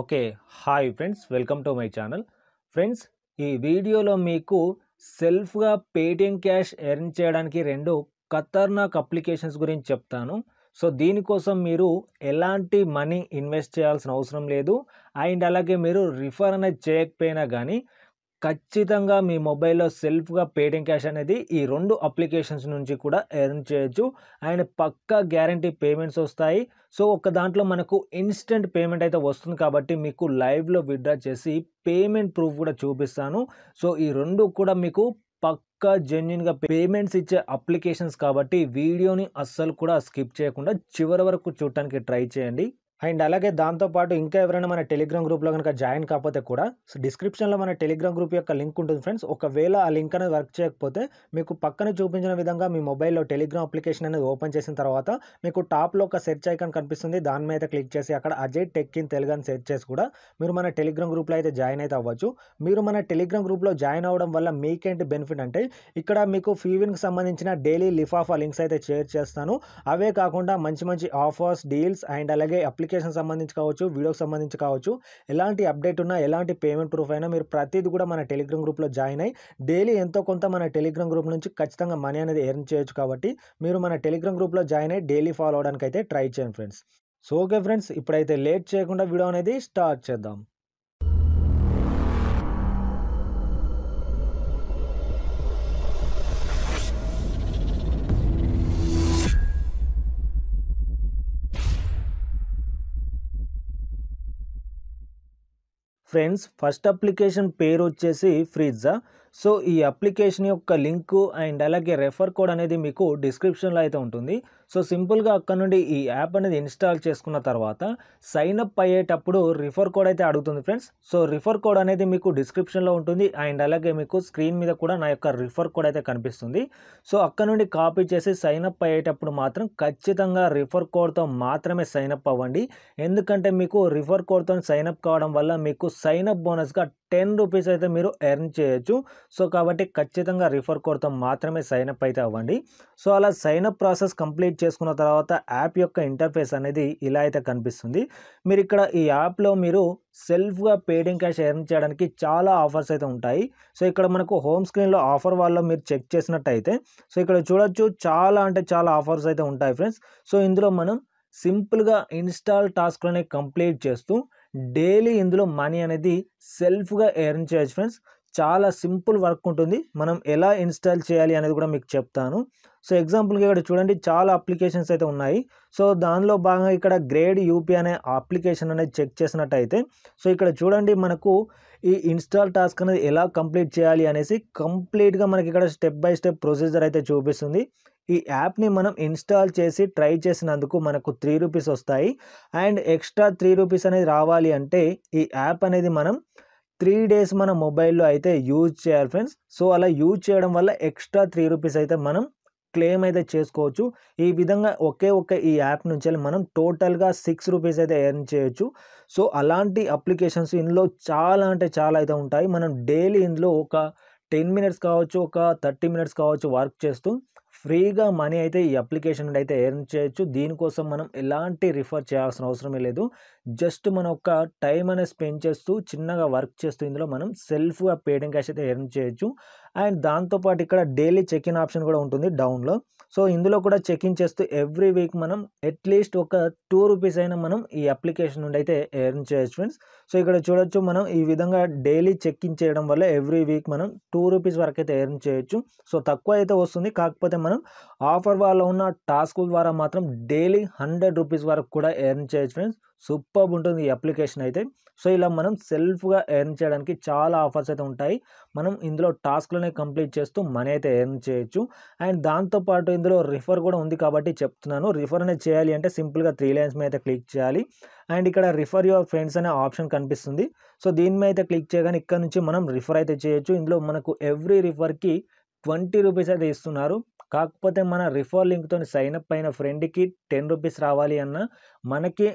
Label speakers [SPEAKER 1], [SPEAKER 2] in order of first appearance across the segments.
[SPEAKER 1] Okay hi friends welcome to my channel friends ఈ వీడియోలో మీకు సెల్ఫ్గా పేటిఎం క్యాష్ ఎర్న్ చేయడానికి రెండు ఖతర్నాక్ అప్లికేషన్స్ గురించి చెప్తాను సో దీనికోసం మీరు ఎలాంటి మనీ ఇన్వెస్ట్ చేయాల్సిన అవసరం లేదు అండ్ అలాగే మీరు రిఫర్ అనేది చేయకపోయినా కానీ ఖచ్చితంగా మీ మొబైల్లో సెల్ఫ్గా పేటిఎం క్యాష్ అనేది ఈ రెండు అప్లికేషన్స్ నుంచి కూడా ఎర్న్ చేయొచ్చు అండ్ పక్కా గ్యారంటీ పేమెంట్స్ వస్తాయి సో ఒక దాంట్లో మనకు ఇన్స్టెంట్ పేమెంట్ అయితే వస్తుంది కాబట్టి మీకు లైవ్లో విత్డ్రా చేసి పేమెంట్ ప్రూఫ్ కూడా చూపిస్తాను సో ఈ రెండు కూడా మీకు పక్కా జెన్యున్గా పేమెంట్స్ ఇచ్చే అప్లికేషన్స్ కాబట్టి వీడియోని అస్సలు కూడా స్కిప్ చేయకుండా చివరి వరకు చూడటానికి ట్రై చేయండి అండ్ అలాగే దాంతోపాటు ఇంకా ఎవరైనా మన టెలిగ్రామ్ గ్రూప్లో కనుక జాయిన్ కాకపోతే కూడా సో డిస్క్రిప్షన్లో మన టెలిగ్రామ్ గ్రూప్ యొక్క లింక్ ఉంటుంది ఫ్రెండ్స్ ఒకవేళ ఆ లింక్ అనేది వర్క్ చేయకపోతే మీకు పక్కన చూపించిన విధంగా మీ మొబైల్లో టెలిగ్రామ్ అప్లికేషన్ అనేది ఓపెన్ చేసిన తర్వాత మీకు టాప్లో ఒక సెర్చ్ ఐకాన్ కనిపిస్తుంది దాని మీద క్లిక్ చేసి అక్కడ అజయ్ టెక్ ఇన్ తెలుగు అని సెర్చ్ చేసి కూడా మీరు మన టెలిగ్రామ్ గ్రూప్లో అయితే జాయిన్ అయితే అవ్వచ్చు మీరు మన టెలిగ్రామ్ గ్రూప్లో జాయిన్ అవ్వడం వల్ల మీకేంటి బెనిఫిట్ అంటే ఇక్కడ మీకు ఫీవింగ్కి సంబంధించిన డైలీ లిఫాఫా లింక్స్ అయితే షేర్ చేస్తాను అవే కాకుండా మంచి మంచి ఆఫర్స్ డీల్స్ అండ్ అలాగే అప్లికేషన్ అప్లికేషన్ సంబంధించి కావచ్చు వీడియోకి సంబంధించి కావచ్చు ఎలాంటి అప్డేట్ ఉన్నా ఎలాంటి పేమెంట్ ప్రూఫ్ అయినా మీరు ప్రతిదీ కూడా మన టెలిగ్రామ్ గ్రూప్లో జాయిన్ అయ్యి డైలీ ఎంతో కొంత మన టెలిగ్రామ్ గ్రూప్ నుంచి ఖచ్చితంగా మనీ అనేది ఎర్న్ చేయొచ్చు కాబట్టి మీరు మన టెలిగ్రామ్ గ్రూప్లో జాయిన్ అయ్యి డైలీ ఫాలో అవడానికి అయితే ట్రై చేయండి ఫ్రెండ్స్ సో ఓకే ఫ్రెండ్స్ ఇప్పుడైతే లేట్ చేయకుండా వీడియో అనేది స్టార్ట్ చేద్దాం ఫ్రెండ్స్ ఫస్ట్ అప్లికేషన్ పేరు వచ్చేసి ఫ్రీజా సో ఈ అప్లికేషన్ యొక్క లింకు అండ్ అలాగే రెఫర్ కోడ్ అనేది మీకు డిస్క్రిప్షన్లో అయితే ఉంటుంది సో సింపుల్గా అక్కడ నుండి ఈ యాప్ అనేది ఇన్స్టాల్ చేసుకున్న తర్వాత సైన్అప్ అయ్యేటప్పుడు రిఫర్ కోడ్ అయితే అడుగుతుంది ఫ్రెండ్స్ సో రిఫర్ కోడ్ అనేది మీకు డిస్క్రిప్షన్లో ఉంటుంది అండ్ అలాగే మీకు స్క్రీన్ మీద కూడా నా యొక్క రిఫర్ కోడ్ అయితే కనిపిస్తుంది సో అక్కడ నుండి కాపీ చేసి సైన్అప్ అయ్యేటప్పుడు మాత్రం ఖచ్చితంగా రిఫర్ కోడ్తో మాత్రమే సైన్అప్ అవ్వండి ఎందుకంటే మీకు రిఫర్ కోడ్తో సైన్అప్ కావడం వల్ల మీకు సైన్అప్ బోనస్గా టెన్ రూపీస్ అయితే మీరు ఎర్న్ చేయొచ్చు సో కాబట్టి ఖచ్చితంగా రిఫర్ కోడ్తో మాత్రమే సైన్ అప్ అయితే అవ్వండి సో అలా సైన్ అప్ ప్రాసెస్ కంప్లీట్ చేసుకున్న తర్వాత యాప్ యొక్క ఇంటర్ఫేస్ అనేది ఇలా అయితే కనిపిస్తుంది మీరు ఇక్కడ ఈ యాప్లో మీరు సెల్ఫ్గా పేడింగ్ క్యాష్ ఎర్న్ చేయడానికి చాలా ఆఫర్స్ అయితే ఉంటాయి సో ఇక్కడ మనకు హోమ్ స్క్రీన్లో ఆఫర్ వాళ్ళు మీరు చెక్ చేసినట్టయితే సో ఇక్కడ చూడొచ్చు చాలా అంటే చాలా ఆఫర్స్ అయితే ఉంటాయి ఫ్రెండ్స్ సో ఇందులో మనం సింపుల్గా ఇన్స్టాల్ టాస్క్లోనే కంప్లీట్ చేస్తూ డైలీ ఇందులో మనీ అనేది సెల్ఫ్గా ఎర్న్ చేయొచ్చు ఫ్రెండ్స్ చాలా సింపుల్ వర్క్ ఉంటుంది మనం ఎలా ఇన్స్టాల్ చేయాలి అనేది కూడా మీకు చెప్తాను సో ఎగ్జాంపుల్గా ఇక్కడ చూడండి చాలా అప్లికేషన్స్ అయితే ఉన్నాయి సో దానిలో భాగంగా ఇక్కడ గ్రేడ్ యూపీ అనే అప్లికేషన్ అనేది చెక్ చేసినట్టయితే సో ఇక్కడ చూడండి మనకు ఈ ఇన్స్టాల్ టాస్క్ అనేది ఎలా కంప్లీట్ చేయాలి అనేసి కంప్లీట్గా మనకి ఇక్కడ స్టెప్ బై స్టెప్ ప్రొసీజర్ అయితే చూపిస్తుంది ఈ యాప్ని మనం ఇన్స్టాల్ చేసి ట్రై చేసినందుకు మనకు త్రీ రూపీస్ వస్తాయి అండ్ ఎక్స్ట్రా త్రీ రూపీస్ అనేది రావాలి అంటే ఈ యాప్ అనేది మనం త్రీ డేస్ మన మొబైల్లో అయితే యూజ్ చేయాలి ఫ్రెండ్స్ సో అలా యూజ్ చేయడం వల్ల ఎక్స్ట్రా త్రీ రూపీస్ అయితే మనం క్లెయిమ్ అయితే చేసుకోవచ్చు ఈ విధంగా ఒకే ఒక్క ఈ యాప్ నుంచి మనం టోటల్గా సిక్స్ రూపీస్ అయితే ఎర్న్ చేయొచ్చు సో అలాంటి అప్లికేషన్స్ ఇందులో చాలా అంటే చాలా అయితే ఉంటాయి మనం డైలీ ఇందులో ఒక టెన్ మినిట్స్ కావచ్చు ఒక థర్టీ మినిట్స్ కావచ్చు వర్క్ చేస్తూ ఫ్రీగా మనీ అయితే ఈ అప్లికేషన్ నుండి అయితే ఎర్న్ చేయొచ్చు దీనికోసం మనం ఎలాంటి రిఫర్ చేయాల్సిన అవసరమే లేదు జస్ట్ మన ఒక టైం అనేది స్పెండ్ చేస్తూ చిన్నగా వర్క్ చేస్తూ ఇందులో మనం సెల్ఫ్గా పేడింగ్ క్యాష్ అయితే ఎర్న్ చేయొచ్చు అండ్ దాంతోపాటు ఇక్కడ డైలీ చెక్ ఇన్ ఆప్షన్ కూడా ఉంటుంది డౌన్లో సో ఇందులో కూడా చెకింగ్ చేస్తూ ఎవ్రీ వీక్ మనం అట్లీస్ట్ ఒక టూ రూపీస్ అయినా మనం ఈ అప్లికేషన్ నుండి అయితే ఎర్న్ చేయొచ్చు ఫ్రెండ్స్ సో ఇక్కడ చూడొచ్చు మనం ఈ విధంగా డైలీ చెక్కింగ్ చేయడం వల్ల ఎవ్రీ వీక్ మనం టూ రూపీస్ వరకు అయితే ఎర్న్ చేయొచ్చు సో తక్కువ అయితే వస్తుంది కాకపోతే మనం ఆఫర్ వాళ్ళ ఉన్న టాస్క్ ద్వారా మాత్రం డైలీ హండ్రెడ్ రూపీస్ వరకు కూడా ఎర్న్ చేయొచ్చు ఫ్రెండ్స్ సూపర్ ఉంటుంది ఈ అప్లికేషన్ అయితే సో ఇలా మనం సెల్ఫ్గా ఎర్న్ చేయడానికి చాలా ఆఫర్స్ అయితే ఉంటాయి మనం ఇందులో టాస్క్లనే కంప్లీట్ చేస్తూ మనీ అయితే ఎర్న్ చేయొచ్చు అండ్ దాంతోపాటు ఇందులో రిఫర్ కూడా ఉంది కాబట్టి చెప్తున్నాను రిఫర్ అనేది చేయాలి అంటే సింపుల్గా త్రీ లైన్స్ మీద అయితే క్లిక్ చేయాలి అండ్ ఇక్కడ రిఫర్ యువర్ ఫ్రెండ్స్ అనే ఆప్షన్ కనిపిస్తుంది సో దీని మీద అయితే క్లిక్ చేయగానే ఇక్కడ నుంచి మనం రిఫర్ అయితే చేయొచ్చు ఇందులో మనకు ఎవ్రీ రిఫర్కి ట్వంటీ రూపీస్ అయితే ఇస్తున్నారు కాకపోతే మన రిఫర్ లింక్తో సైన్ అప్ అయిన ఫ్రెండ్కి టెన్ రూపీస్ రావాలి అన్న మనకి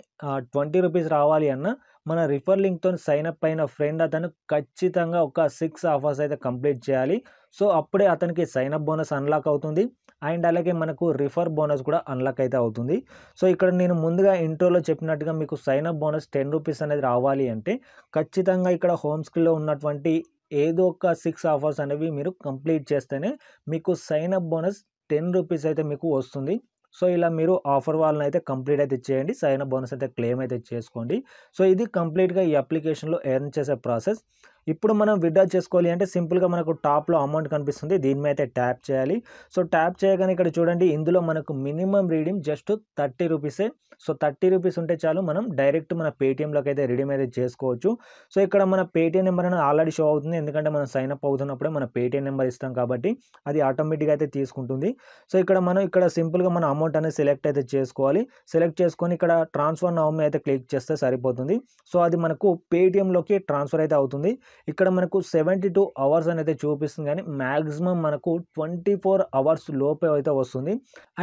[SPEAKER 1] ట్వంటీ రూపీస్ రావాలి అన్న మన రిఫర్ లింక్తో సైన్ అప్ అయిన ఫ్రెండ్ అతను ఖచ్చితంగా ఒక సిక్స్ ఆఫర్స్ అయితే కంప్లీట్ చేయాలి సో అప్పుడే అతనికి సైన్ అప్ బోనస్ అన్లాక్ అవుతుంది అండ్ అలాగే మనకు రిఫర్ బోనస్ కూడా అన్లాక్ అయితే అవుతుంది సో ఇక్కడ నేను ముందుగా ఇంట్రోలో చెప్పినట్టుగా మీకు sign up bonus ten rupees అనేది రావాలి అంటే ఖచ్చితంగా ఇక్కడ హోమ్ స్కిల్లో ఉన్నటువంటి ఏదో ఒక సిక్స్ ఆఫర్స్ అనేవి మీరు కంప్లీట్ చేస్తేనే మీకు sign up bonus ten rupees అయితే మీకు వస్తుంది సో ఇలా మీరు ఆఫర్ వాళ్ళని అయితే కంప్లీట్ అయితే చేయండి సైన్ అప్ బోనస్ అయితే క్లెయిమ్ అయితే చేసుకోండి సో ఇది కంప్లీట్గా ఈ అప్లికేషన్లో ఎర్న్ చేసే ప్రాసెస్ ఇప్పుడు మనం విడ్డా చేసుకోవాలి అంటే సింపుల్గా మనకు టాప్లో అమౌంట్ కనిపిస్తుంది దీని మీద అయితే ట్యాప్ చేయాలి సో ట్యాప్ చేయగానే ఇక్కడ చూడండి ఇందులో మనకు మినిమం రీడింగ్ జస్ట్ థర్టీ రూపీసే సో థర్టీ రూపీస్ ఉంటే చాలు మనం డైరెక్ట్ మన పేటీఎంలోకి అయితే రీడీమ్ అయితే చేసుకోవచ్చు సో ఇక్కడ మన పేటీఎం నెంబర్ అనేది ఆల్రెడీ షో అవుతుంది ఎందుకంటే మనం సైన్ అప్ అవుతున్నప్పుడే మన పేటీఎం నెంబర్ ఇస్తాం కాబట్టి అది ఆటోమేటిక్గా అయితే తీసుకుంటుంది సో ఇక్కడ మనం ఇక్కడ సింపుల్గా మన అమౌంట్ అనేది సెలెక్ట్ అయితే చేసుకోవాలి సెలెక్ట్ చేసుకొని ఇక్కడ ట్రాన్స్ఫర్ నౌమి అయితే క్లిక్ చేస్తే సరిపోతుంది సో అది మనకు పేటీఎంలోకి ట్రాన్స్ఫర్ అయితే అవుతుంది ఇక్కడ మనకు సెవెంటీ టూ అవర్స్ అనేది చూపిస్తుంది కానీ మ్యాక్సిమం మనకు ట్వంటీ ఫోర్ అవర్స్ లోపే అయితే వస్తుంది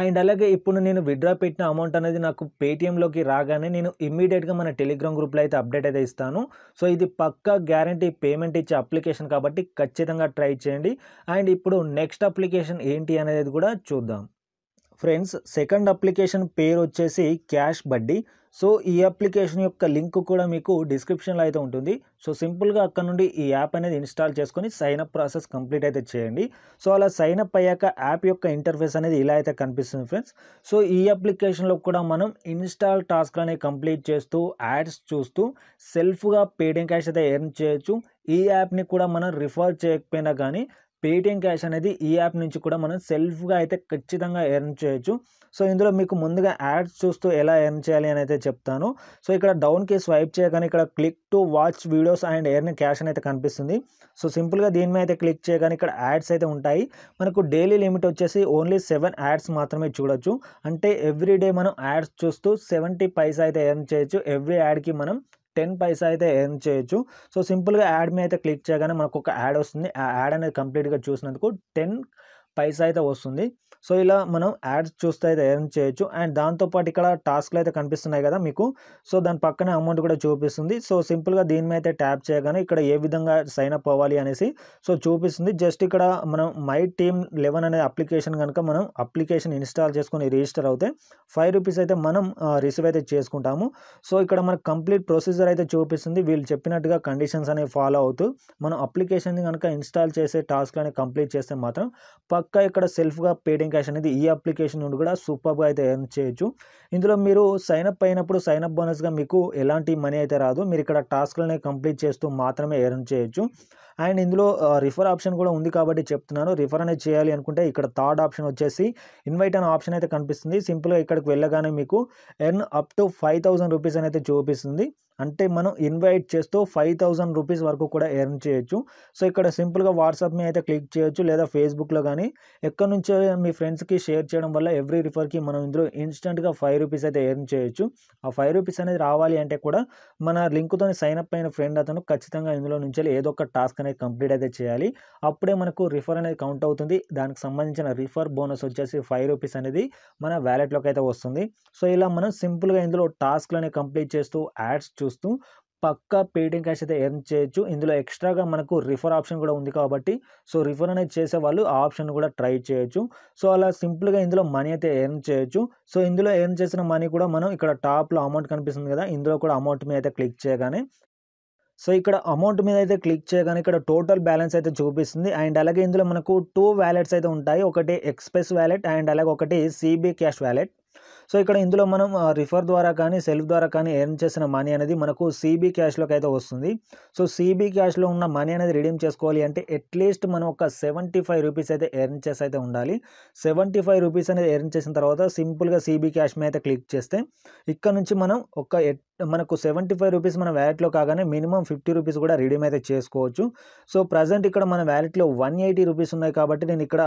[SPEAKER 1] అండ్ అలాగే ఇప్పుడు నేను విత్డ్రా పెట్టిన అమౌంట్ అనేది నాకు పేటిఎంలోకి రాగానే నేను ఇమ్మీడియట్గా మన టెలిగ్రామ్ గ్రూప్లో అయితే అప్డేట్ అయితే ఇస్తాను సో ఇది పక్కా గ్యారంటీ పేమెంట్ ఇచ్చే అప్లికేషన్ కాబట్టి ఖచ్చితంగా ట్రై చేయండి అండ్ ఇప్పుడు నెక్స్ట్ అప్లికేషన్ ఏంటి అనేది కూడా చూద్దాం ఫ్రెండ్స్ సెకండ్ అప్లికేషన్ పేరు వచ్చేసి క్యాష్ బడ్డీ సో ఈ అప్లికేషన్ యొక్క లింక్ కూడా మీకు డిస్క్రిప్షన్లో అయితే ఉంటుంది సో సింపుల్గా అక్కడ నుండి ఈ యాప్ అనేది ఇన్స్టాల్ చేసుకొని సైనప్ ప్రాసెస్ కంప్లీట్ అయితే చేయండి సో అలా సైనప్ అయ్యాక యాప్ యొక్క ఇంటర్ఫేస్ అనేది ఇలా అయితే కనిపిస్తుంది ఫ్రెండ్స్ సో ఈ అప్లికేషన్లో కూడా మనం ఇన్స్టాల్ టాస్క్లు అనేవి కంప్లీట్ చేస్తూ యాడ్స్ చూస్తూ సెల్ఫ్గా పేడింగ్ క్యాష్ అయితే ఎర్న్ చేయొచ్చు ఈ యాప్ని కూడా మనం రిఫర్ చేయకపోయినా కానీ పేటిఎం క్యాష్ అనేది ఈ యాప్ నుంచి కూడా మనం సెల్ఫ్గా అయితే ఖచ్చితంగా ఎర్న్ చేయొచ్చు సో ఇందులో మీకు ముందుగా యాడ్స్ చూస్తూ ఎలా ఎర్న్ చేయాలి అని అయితే చెప్తాను సో ఇక్కడ డౌన్కి స్వైప్ చేయగానే ఇక్కడ click to watch videos and earn cash అని అయితే కనిపిస్తుంది సో సింపుల్గా దీని మీద అయితే క్లిక్ చేయగానే ఇక్కడ యాడ్స్ అయితే ఉంటాయి మనకు డైలీ లిమిట్ వచ్చేసి ఓన్లీ సెవెన్ యాడ్స్ మాత్రమే చూడొచ్చు అంటే ఎవ్రీ డే మనం యాడ్స్ చూస్తూ సెవెంటీ పైసా అయితే ఎర్న్ చేయొచ్చు ఎవ్రీ యాడ్కి మనం టెన్ పైసా అయితే ఎర్న్ చేయొచ్చు సో సింపుల్గా యాడ్ మీద అయితే క్లిక్ చేయగానే మనకు ఒక యాడ్ వస్తుంది ఆ యాడ్ అనేది కంప్లీట్గా చూసినందుకు టెన్ పైసా అయితే వస్తుంది సో ఇలా మనం యాడ్స్ చూస్తే అయితే ఎర్న్ చేయొచ్చు అండ్ దాంతోపాటు ఇక్కడ టాస్క్లు అయితే కనిపిస్తున్నాయి కదా మీకు సో దాని పక్కనే అమౌంట్ కూడా చూపిస్తుంది సో సింపుల్గా దీని మీద అయితే ట్యాప్ చేయగానే ఇక్కడ ఏ విధంగా సైన్ అప్ అవ్వాలి అనేసి సో చూపిస్తుంది జస్ట్ ఇక్కడ మనం మై టీమ్ లెవెన్ అనే అప్లికేషన్ కనుక మనం అప్లికేషన్ ఇన్స్టాల్ చేసుకుని రిజిస్టర్ అవుతే ఫైవ్ రూపీస్ అయితే మనం రిసీవ్ అయితే చేసుకుంటాము సో ఇక్కడ మనకు కంప్లీట్ ప్రొసీజర్ అయితే చూపిస్తుంది వీళ్ళు చెప్పినట్టుగా కండిషన్స్ అనేవి ఫాలో అవుతూ మనం అప్లికేషన్ కనుక ఇన్స్టాల్ చేసే టాస్క్లని కంప్లీట్ చేస్తే మాత్రం పక్కా ఇక్కడ సెల్ఫ్గా పేటిఎం క్యాష్ అనేది ఈ అప్లికేషన్ నుండి కూడా సూపర్గా అయితే ఎర్న్ చేయొచ్చు ఇందులో మీరు సైనప్ అయినప్పుడు సైనప్ బోనస్గా మీకు ఎలాంటి మనీ అయితే రాదు మీరు ఇక్కడ టాస్క్లని కంప్లీట్ చేస్తూ మాత్రమే ఎర్న్ చేయొచ్చు అండ్ ఇందులో రిఫర్ ఆప్షన్ కూడా ఉంది కాబట్టి చెప్తున్నాను రిఫర్ అనేది చేయాలి అనుకుంటే ఇక్కడ థర్డ్ ఆప్షన్ వచ్చేసి ఇన్వైట్ అనే ఆప్షన్ అయితే కనిపిస్తుంది సింపుల్గా ఇక్కడికి వెళ్ళగానే మీకు earn up to five thousand rupees అనేది చూపిస్తుంది అంటే మనం ఇన్వైట్ చేస్తూ ఫైవ్ థౌజండ్ రూపీస్ వరకు కూడా ఎర్న్ చేయొచ్చు సో ఇక్కడ సింపుల్గా వాట్సాప్ మీద అయితే క్లిక్ చేయొచ్చు లేదా ఫేస్బుక్లో కానీ ఎక్కడి నుంచో మీ ఫ్రెండ్స్కి షేర్ చేయడం వల్ల ఎవ్రీ రిఫర్కి మనం ఇందులో ఇన్స్టెంట్గా ఫైవ్ రూపీస్ అయితే ఎర్న్ చేయొచ్చు ఆ ఫైవ్ రూపీస్ అనేది రావాలి అంటే కూడా మన లింక్తో సైన్ అప్ అయిన ఫ్రెండ్ అతను ఖచ్చితంగా ఇందులో నుంచి ఏదో ఒక టాస్క్ అనేది కంప్లీట్ అయితే చేయాలి అప్పుడే మనకు రిఫర్ అనేది కౌంట్ అవుతుంది దానికి సంబంధించిన రిఫర్ బోనస్ వచ్చేసి ఫైవ్ రూపీస్ అనేది మన వ్యాలెట్లోకి అయితే వస్తుంది సో ఇలా మనం సింపుల్గా ఇందులో టాస్క్లు అనేవి కంప్లీట్ చేస్తూ యాడ్స్ చూస్తూ పక్కా పేటిఎం క్యాష్ అయితే ఎర్న్ చేయొచ్చు ఇందులో ఎక్స్ట్రాగా మనకు రిఫర్ ఆప్షన్ కూడా ఉంది కాబట్టి సో రిఫర్ అనేది చేసే వాళ్ళు ఆ ఆప్షన్ కూడా ట్రై చేయొచ్చు సో అలా సింపుల్గా ఇందులో మనీ అయితే ఎర్న్ చేయొచ్చు సో ఇందులో ఎర్న్ చేసిన మనీ కూడా మనం ఇక్కడ టాప్లో అమౌంట్ కనిపిస్తుంది కదా ఇందులో కూడా అమౌంట్ మీద అయితే క్లిక్ చేయగానే సో ఇక్కడ అమౌంట్ మీద అయితే క్లిక్ చేయగానే ఇక్కడ టోటల్ బ్యాలెన్స్ అయితే చూపిస్తుంది అండ్ అలాగే ఇందులో మనకు టూ వ్యాలెట్స్ అయితే ఉంటాయి ఒకటి ఎక్స్ప్రెస్ వ్యాలెట్ అండ్ అలాగే ఒకటి సిబి క్యాష్ వ్యాలెట్ సో ఇక్కడ ఇందులో మనం రిఫర్ ద్వారా కానీ సెల్ఫ్ ద్వారా కానీ ఎర్న్ చేసిన మనీ అనేది మనకు సీబీ క్యాష్లోకి అయితే వస్తుంది సో సీబీ క్యాష్లో ఉన్న మనీ అనేది రిడీమ్ చేసుకోవాలి అంటే అట్లీస్ట్ మనం ఒక సెవెంటీ ఫైవ్ రూపీస్ అయితే ఎర్న్ చేసి అయితే ఉండాలి సెవెంటీ ఫైవ్ రూపీస్ అనేది ఎర్న్ చేసిన తర్వాత సింపుల్గా సీబీ క్యాష్ మీద అయితే క్లిక్ చేస్తే ఇక్కడ నుంచి మనం ఒక మనకు సెవెంటీ ఫైవ్ రూపీస్ మన వ్యాలెట్లో కాగానే మినిమం ఫిఫ్టీ రూపీస్ కూడా రిడీమ్ అయితే చేసుకోవచ్చు సో ప్రజెంట్ ఇక్కడ మన వ్యాలెట్లో వన్ ఎయిటీ రూపీస్ ఉన్నాయి కాబట్టి నేను ఇక్కడ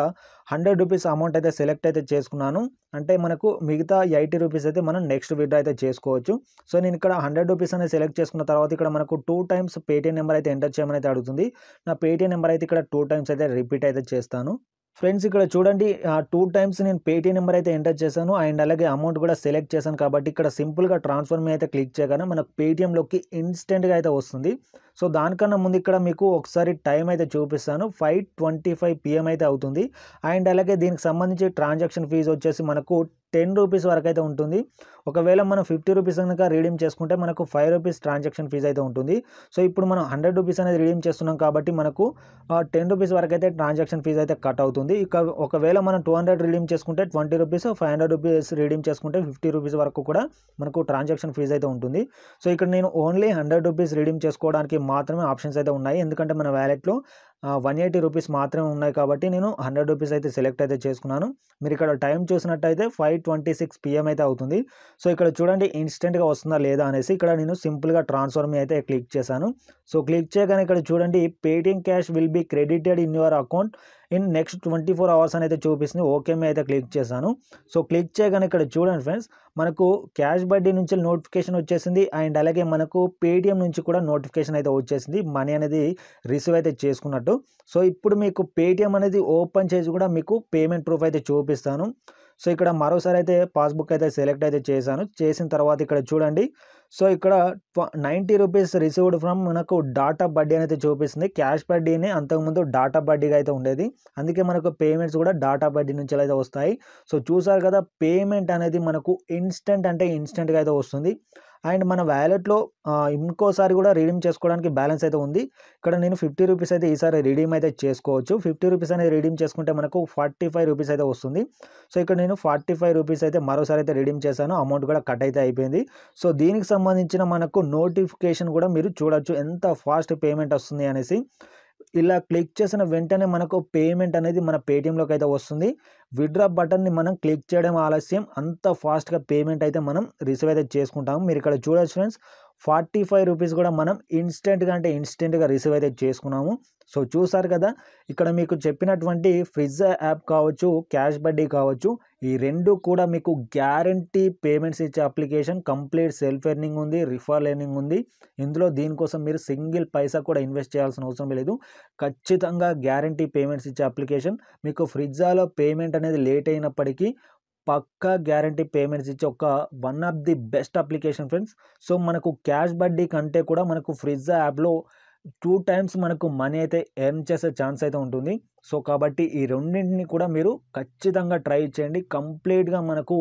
[SPEAKER 1] హండ్రెడ్ రూపీస్ అమౌంట్ అయితే సెలెక్ట్ అయితే చేసుకున్నాను అంటే మనకు మిగతా ఎయిటీ రూపీస్ అయితే మనం నెక్స్ట్ విడ్రా అయితే చేసుకోవచ్చు సో నేను ఇక్కడ హండ్రెడ్ రూపీస్ అనేది సెలెక్ట్ చేసుకున్న తర్వాత ఇక్కడ మనకు టూ టైమ్స్ పేటీఎం నెంబర్ అయితే ఎంటర్ చేయమని అయితే అడుగుతుంది నా పేటీఎం నెంబర్ అయితే ఇక్కడ టూ టైమ్స్ అయితే రిపీట్ అయితే చేస్తాను ఫ్రెండ్స్ ఇక్కడ చూడండి టూ టైమ్స్ నేను పేటీఎం నెంబర్ అయితే ఎంటర్ చేశాను అండ్ అలాగే అమౌంట్ కూడా సెలెక్ట్ చేశాను కాబట్టి ఇక్కడ సింపుల్గా ట్రాన్స్ఫర్ మీద అయితే క్లిక్ చేయగానే మనకు పేటీఎంలోకి ఇన్స్టెంట్గా అయితే వస్తుంది సో దానికన్నా ముందు ఇక్కడ మీకు ఒకసారి టైం అయితే చూపిస్తాను ఫైవ్ ట్వంటీ ఫైవ్ పిఎం అయితే అవుతుంది అండ్ అలాగే దీనికి సంబంధించి ట్రాన్సాక్షన్ ఫీజు వచ్చేసి మనకు టెన్ రూపీస్ వరకు అయితే ఉంటుంది ఒకవేళ మనం ఫిఫ్టీ రూపీస్ కనుక రీడీమ్ చేసుకుంటే మనకు ఫైవ్ రూపీస్ ట్రాన్సాక్షన్ ఫీజ్ అయితే ఉంటుంది సో ఇప్పుడు మనం హండ్రెడ్ రూపీస్ అనేది రీడీమ్ చేస్తున్నాం కాబట్టి మనకు టెన్ రూపీస్ వరకు అయితే ట్రాన్సాక్షన్ ఫీజ్ అయితే కట్ అవుతుంది ఇక ఒకవేళ మనం టూ హండ్రెడ్ రీడీమ్ చేసుకుంటే twenty rupees five hundred rupees redeem చేసుకుంటే ఫిఫ్టీ రూపీస్ వరకు కూడా మనకు ట్రాన్సాక్షన్ ఫీజ్ అయితే ఉంటుంది సో ఇక్కడ నేను ఓన్లీ హండ్రెడ్ రూపీస్ రీడీమ్ చేసుకోవడానికి మాత్రమే ఆప్షన్స్ అయితే ఉన్నాయి ఎందుకంటే మన వ్యాలెట్లో వన్ ఎయిటీ రూపీస్ మాత్రమే ఉన్నాయి కాబట్టి నేను హండ్రెడ్ రూపీస్ అయితే సెలెక్ట్ అయితే చేసుకున్నాను మీరు ఇక్కడ టైం చూసినట్టయితే ఫైవ్ ట్వంటీ సిక్స్ పిఎం అయితే అవుతుంది సో ఇక్కడ చూడండి ఇన్స్టెంట్గా వస్తుందా లేదా అనేసి ఇక్కడ నేను సింపుల్గా ట్రాన్స్ఫర్ మీ అయితే క్లిక్ చేశాను సో క్లిక్ చేయగానే ఇక్కడ చూడండి Paytm cash will be credited in your account in next twenty four hours అని అయితే చూపిస్తుంది ఓకే మీ అయితే క్లిక్ చేశాను సో క్లిక్ చేయగానే ఇక్కడ చూడండి ఫ్రెండ్స్ మనకు క్యాష్ బడ్డీ నుంచి నోటిఫికేషన్ వచ్చేసింది అండ్ అలాగే మనకు పేటిఎం నుంచి కూడా నోటిఫికేషన్ అయితే వచ్చేసింది మనీ అనేది రిసీవ్ అయితే చేసుకున్నట్టు చేసుకోవచ్చు సో ఇప్పుడు మీకు పేటిఎం అనేది ఓపెన్ చేసి కూడా మీకు పేమెంట్ ప్రూఫ్ అయితే చూపిస్తాను సో ఇక్కడ మరోసారి అయితే పాస్బుక్ అయితే సెలెక్ట్ అయితే చేశాను చేసిన తర్వాత ఇక్కడ చూడండి సో ఇక్కడ నైంటీ రూపీస్ రిసీవ్డ్ ఫ్రమ్ మనకు డాటా బడ్డీ అనేది చూపిస్తుంది క్యాష్ బడ్డీని అంతకుముందు డాటా బడ్డీగా అయితే ఉండేది అందుకే మనకు పేమెంట్స్ కూడా డాటా బడ్డీ నుంచి అయితే వస్తాయి సో చూసారు కదా పేమెంట్ అనేది మనకు ఇన్స్టెంట్ అంటే ఇన్స్టెంట్గా అయితే వస్తుంది అండ్ మన వ్యాలెట్లో ఇంకోసారి కూడా రీడీమ్ చేసుకోవడానికి బ్యాలెన్స్ అయితే ఉంది ఇక్కడ నేను ఫిఫ్టీ రూపీస్ అయితే ఈసారి రీడీమ్ అయితే చేసుకోవచ్చు ఫిఫ్టీ రూపీస్ అనేది రీడీమ్ చేసుకుంటే మనకు ఫార్టీ ఫైవ్ రూపీస్ అయితే వస్తుంది సో ఇక్కడ నేను ఫార్టీ ఫైవ్ రూపీస్ అయితే మరోసారి అయితే రీడీమ్ చేశాను అమౌంట్ కూడా కట్ అయితే అయిపోయింది సో దీనికి సంబంధించిన మనకు నోటిఫికేషన్ కూడా మీరు చూడొచ్చు ఎంత ఫాస్ట్ పేమెంట్ వస్తుంది అనేసి ఇలా క్లిక్ చేసిన వెంటనే మనకు పేమెంట్ అనేది మన పేటిఎంలోకి అయితే వస్తుంది విడ్రా బటన్ని మనం క్లిక్ చేయడం ఆలస్యం అంత ఫాస్ట్గా పేమెంట్ అయితే మనం రిసీవ్ అయితే చేసుకుంటాము మీరు ఇక్కడ చూడొచ్చు ఫ్రెండ్స్ ఫార్టీ ఫైవ్ రూపీస్ కూడా మనం ఇన్స్టెంట్గా అంటే ఇన్స్టెంట్గా రిసీవ్ అయితే చేసుకున్నాము సో చూసారు కదా ఇక్కడ మీకు చెప్పినటువంటి ఫ్రిడ్జ్ యాప్ కావచ్చు క్యాష్ బడ్డీ కావచ్చు ఈ రెండు కూడా మీకు గ్యారంటీ పేమెంట్స్ ఇచ్చే అప్లికేషన్ కంప్లీట్ సెల్ఫ్ ఎర్నింగ్ ఉంది రిఫర్ ఎర్నింగ్ ఉంది ఇందులో దీనికోసం మీరు సింగిల్ పైసా కూడా ఇన్వెస్ట్ చేయాల్సిన అవసరం లేదు ఖచ్చితంగా గ్యారంటీ పేమెంట్స్ ఇచ్చే అప్లికేషన్ మీకు ఫ్రిడ్జాలో పేమెంట్ అనేది లేట్ అయినప్పటికీ పక్కా గ్యారంటీ పేమెంట్స్ ఇచ్చే ఒక one of the best application friends so మనకు క్యాష్ బడ్డీ కంటే కూడా మనకు ఫ్రిజ్జా యాప్లో టూ టైమ్స్ మనకు మనీ అయితే ఎర్న్ చేసే ఛాన్స్ అయితే ఉంటుంది సో కాబట్టి ఈ రెండింటిని కూడా మీరు ఖచ్చితంగా ట్రై చేయండి కంప్లీట్గా మనకు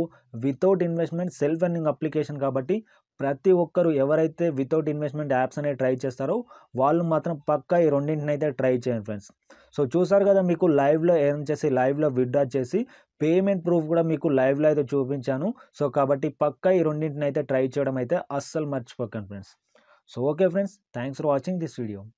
[SPEAKER 1] without investment self earning application కాబట్టి ప్రతి ఒక్కరు ఎవరైతే వితౌట్ ఇన్వెస్ట్మెంట్ యాప్స్ అనేవి ట్రై చేస్తారో వాళ్ళు మాత్రం పక్కా ఈ రెండింటిని అయితే ట్రై చేయండి ఫ్రెండ్స్ సో చూసారు కదా మీకు లైవ్లో ఎర్న్ చేసి లైవ్లో విత్డ్రా చేసి పేమెంట్ ప్రూఫ్ కూడా మీకు లైవ్లో అయితే చూపించాను సో కాబట్టి పక్కా ఈ రెండింటిని అయితే ట్రై చేయడం అయితే అస్సలు మర్చిపోకండి friends So okay friends, thanks for watching this video.